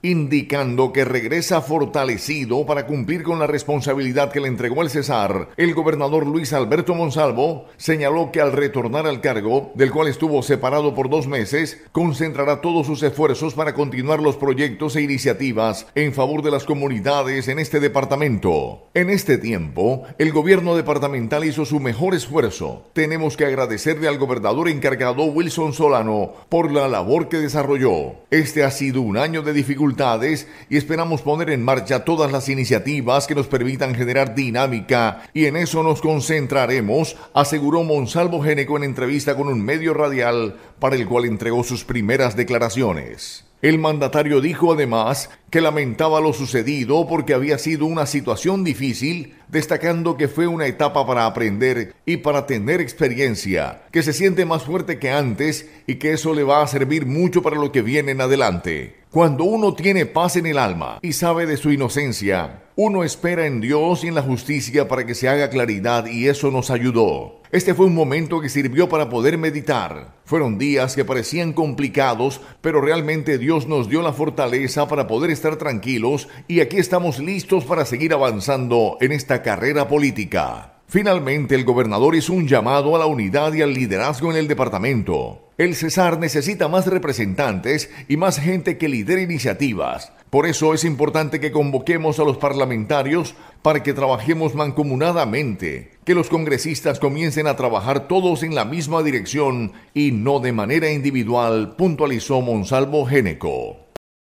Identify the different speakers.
Speaker 1: Indicando que regresa fortalecido para cumplir con la responsabilidad que le entregó el César, el gobernador Luis Alberto Monsalvo señaló que al retornar al cargo, del cual estuvo separado por dos meses, concentrará todos sus esfuerzos para continuar los proyectos e iniciativas en favor de las comunidades en este departamento. En este tiempo, el gobierno departamental hizo su mejor esfuerzo. Tenemos que agradecerle al gobernador encargado Wilson Solano por la labor que desarrolló. Este ha sido un año de dificultades y esperamos poner en marcha todas las iniciativas que nos permitan generar dinámica y en eso nos concentraremos, aseguró Monsalvo Géneco en entrevista con un medio radial para el cual entregó sus primeras declaraciones. El mandatario dijo además que lamentaba lo sucedido porque había sido una situación difícil, destacando que fue una etapa para aprender y para tener experiencia, que se siente más fuerte que antes y que eso le va a servir mucho para lo que viene en adelante. Cuando uno tiene paz en el alma y sabe de su inocencia, uno espera en Dios y en la justicia para que se haga claridad y eso nos ayudó. Este fue un momento que sirvió para poder meditar. Fueron días que parecían complicados, pero realmente Dios nos dio la fortaleza para poder estar tranquilos y aquí estamos listos para seguir avanzando en esta carrera política. Finalmente, el gobernador hizo un llamado a la unidad y al liderazgo en el departamento. El Cesar necesita más representantes y más gente que lidere iniciativas. Por eso es importante que convoquemos a los parlamentarios para que trabajemos mancomunadamente, que los congresistas comiencen a trabajar todos en la misma dirección y no de manera individual, puntualizó Monsalvo Géneco.